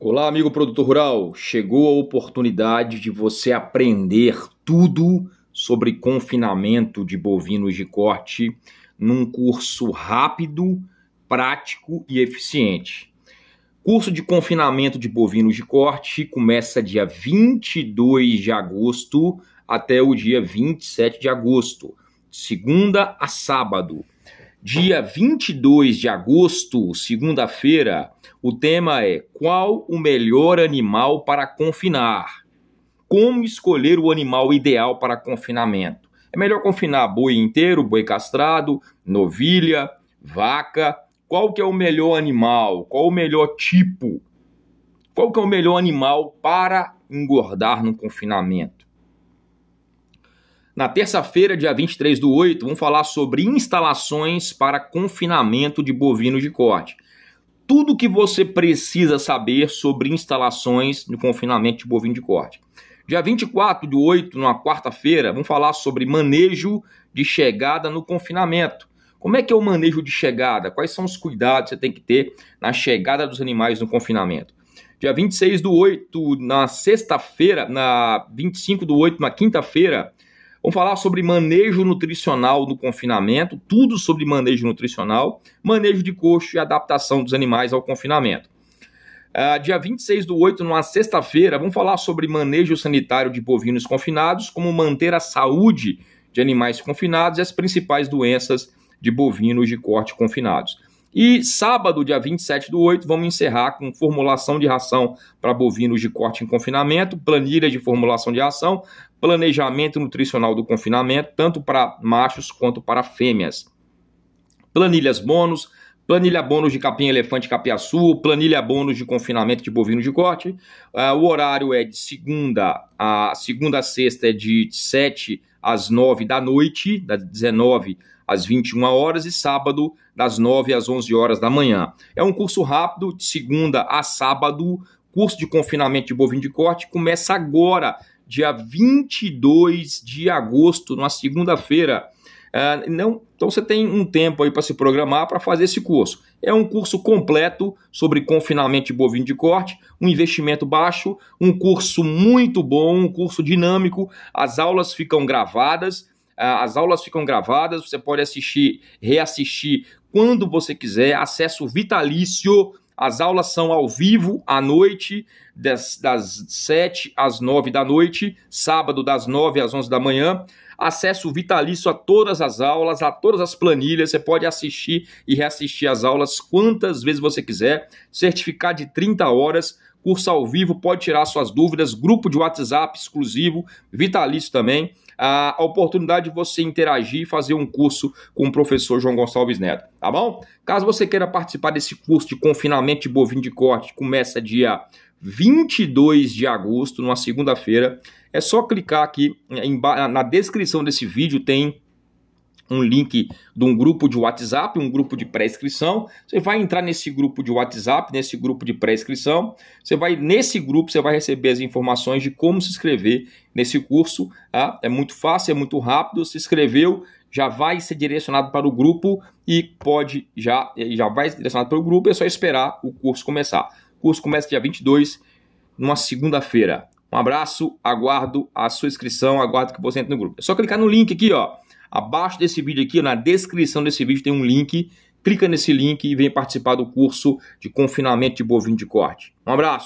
Olá, amigo produtor rural. Chegou a oportunidade de você aprender tudo sobre confinamento de bovinos de corte num curso rápido, prático e eficiente. Curso de confinamento de bovinos de corte começa dia 22 de agosto até o dia 27 de agosto, segunda a sábado. Dia 22 de agosto, segunda-feira, o tema é Qual o melhor animal para confinar? Como escolher o animal ideal para confinamento? É melhor confinar boi inteiro, boi castrado, novilha, vaca? Qual que é o melhor animal? Qual o melhor tipo? Qual que é o melhor animal para engordar no confinamento? Na terça-feira, dia 23 do 8, vamos falar sobre instalações para confinamento de bovinos de corte. Tudo o que você precisa saber sobre instalações de confinamento de bovino de corte. Dia 24 do 8, numa quarta-feira, vamos falar sobre manejo de chegada no confinamento. Como é que é o manejo de chegada? Quais são os cuidados que você tem que ter na chegada dos animais no confinamento? Dia 26 do 8, na sexta-feira, na 25 do 8, na quinta-feira, Vamos falar sobre manejo nutricional no confinamento, tudo sobre manejo nutricional, manejo de coxo e adaptação dos animais ao confinamento. Uh, dia 26 do 8, numa sexta-feira, vamos falar sobre manejo sanitário de bovinos confinados, como manter a saúde de animais confinados e as principais doenças de bovinos de corte confinados. E sábado, dia 27 do 8, vamos encerrar com formulação de ração para bovinos de corte em confinamento, planilha de formulação de ração, planejamento nutricional do confinamento, tanto para machos quanto para fêmeas. Planilhas bônus, planilha bônus de capim elefante capiaçu, planilha bônus de confinamento de bovino de corte. Uh, o horário é de segunda a segunda a sexta é de 7 às 9 da noite, das 19 às 21 horas e sábado das 9 às 11 horas da manhã. É um curso rápido, de segunda a sábado. Curso de confinamento de bovino de corte começa agora, dia 22 de agosto, numa segunda-feira. Uh, não, então você tem um tempo aí para se programar para fazer esse curso. É um curso completo sobre confinamento de bovino de corte, um investimento baixo, um curso muito bom, um curso dinâmico. As aulas ficam gravadas, uh, as aulas ficam gravadas, você pode assistir, reassistir quando você quiser, acesso vitalício as aulas são ao vivo à noite, das, das 7 às 9 da noite, sábado das 9 às 11 da manhã. Acesso vitalício a todas as aulas, a todas as planilhas. Você pode assistir e reassistir as aulas quantas vezes você quiser. Certificado de 30 horas curso ao vivo, pode tirar suas dúvidas, grupo de WhatsApp exclusivo, vitalício também, a oportunidade de você interagir e fazer um curso com o professor João Gonçalves Neto, tá bom? Caso você queira participar desse curso de confinamento de bovino de corte, começa dia 22 de agosto, numa segunda-feira, é só clicar aqui na descrição desse vídeo, tem um link de um grupo de WhatsApp, um grupo de pré-inscrição. Você vai entrar nesse grupo de WhatsApp, nesse grupo de pré-inscrição. Você vai nesse grupo, você vai receber as informações de como se inscrever nesse curso. Tá? É muito fácil, é muito rápido. Se inscreveu, já vai ser direcionado para o grupo e pode já já vai direcionado para o grupo. É só esperar o curso começar. O curso começa dia 22, numa segunda-feira. Um abraço, aguardo a sua inscrição, aguardo que você entre no grupo. É só clicar no link aqui, ó Abaixo desse vídeo aqui, na descrição desse vídeo, tem um link. Clica nesse link e vem participar do curso de confinamento de bovino de corte. Um abraço!